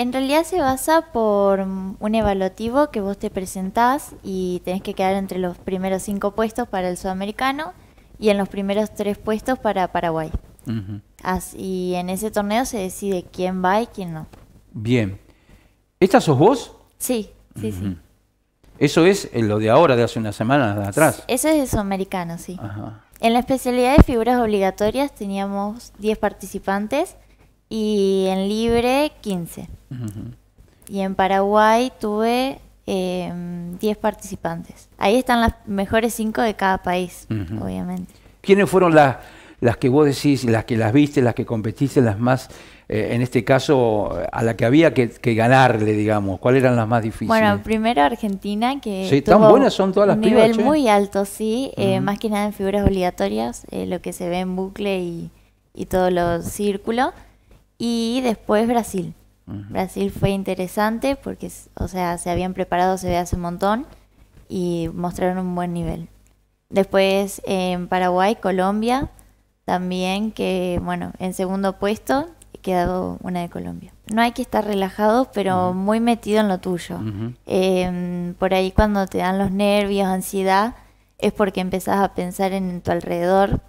En realidad se basa por mm, un evaluativo que vos te presentás y tenés que quedar entre los primeros cinco puestos para el sudamericano y en los primeros tres puestos para Paraguay. y en ese torneo se decide quién va y quién no. Bien. ¿Esta sos vos? Sí, sí, sí. Eso es eh, lo de ahora, de hace unas semanas atrás. Eso es el sudamericano, sí. En la especialidad de figuras obligatorias teníamos 10 participantes y en libre 15. Y en Paraguay tuve 10 em, participantes. Ahí están las mejores 5 de cada país, obviamente. ¿Quiénes fueron las, las que vos decís, las que las viste, las que competiste, las más, eh, en este caso, a la que había que, ganarle, digamos? ¿Cuáles eran las más difíciles? Bueno, primero Argentina, que. Sí, tan buenas son todas las Un nivel muy alto, sí, eh, más que nada en figuras obligatorias, eh, lo que se ve en bucle y, y todos los círculos. Y después Brasil. Brasil fue interesante porque, o sea, se habían preparado, se ve hace un montón y mostraron un buen nivel. Después en Paraguay, Colombia, también que, bueno, en segundo puesto he quedado una de Colombia. No hay que estar relajado, pero muy metido en lo tuyo. Em, por ahí cuando te dan los nervios, ansiedad, es porque empezás a pensar en tu alrededor,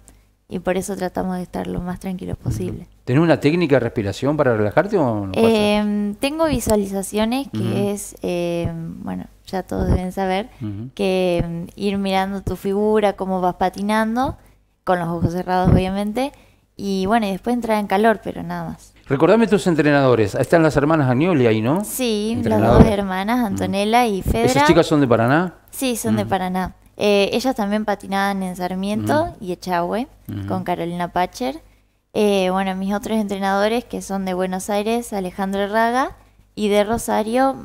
y por eso tratamos de estar lo más tranquilos posible. ¿Tenés una técnica de respiración para relajarte o no em, Tengo visualizaciones que es, em, bueno, ya todos deben saber, que em, ir mirando tu figura, cómo vas patinando, con los ojos cerrados obviamente, y bueno, y después entrar en calor, pero nada más. Recordame tus entrenadores. están las hermanas Agnoli ahí, ¿no? Sí, las dos hermanas, Antonella y Fedra. ¿Esas chicas son de Paraná? Sí, son de Paraná. Eh, ellas también patinaban en Sarmiento y Echagüe con Carolina Pacher. Eh, bueno, mis otros entrenadores que son de Buenos Aires, Alejandro Raga, y de Rosario,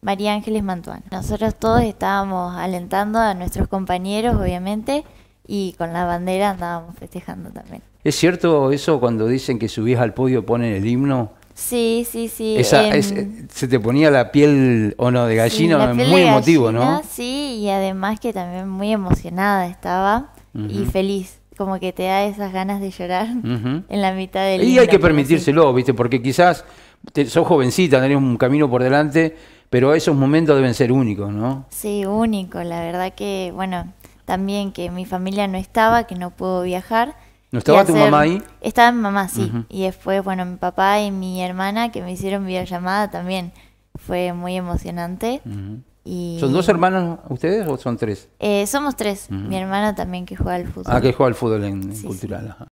María Ángeles Mantuano. Nosotros todos estábamos alentando a nuestros compañeros, obviamente, y con la bandera andábamos festejando también. ¿Es cierto eso cuando dicen que subís al podio ponen el himno? Sí, sí, sí. Esa, em, se te ponía la piel o no de gallina, muy emotivo, ¿no? Sí, y además que también muy emocionada estaba y feliz. Como que te da esas ganas de llorar en la mitad del. Y hay que permitírselo, ¿viste? Porque quizás sos jovencita, tenés un camino por delante, pero esos momentos deben ser únicos, ¿no? Sí, único. La verdad que, bueno, también que mi familia no estaba, que no puedo viajar ¿No estaba tu mamá ahí? Estaba mi mamá, sí. Y después, bueno, mi papá y mi hermana que me hicieron videollamada también. Fue muy emocionante. ¿Son dos hermanos ustedes o son tres? Eh, somos tres. Mi hermana también que juega al fútbol. Ah, que juega al fútbol en, cultural.